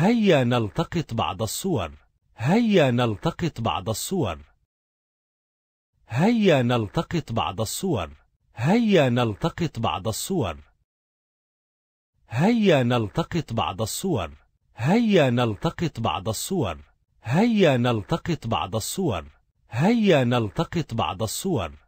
هيا نلتقط بعض الصور هيا نلتقط بعض الصور هيا نلتقط بعض الصور هيا نلتقط بعض الصور هيا نلتقط بعض الصور هيا نلتقط بعض الصور هيا نلتقط بعض الصور هيا نلتقط بعض الصور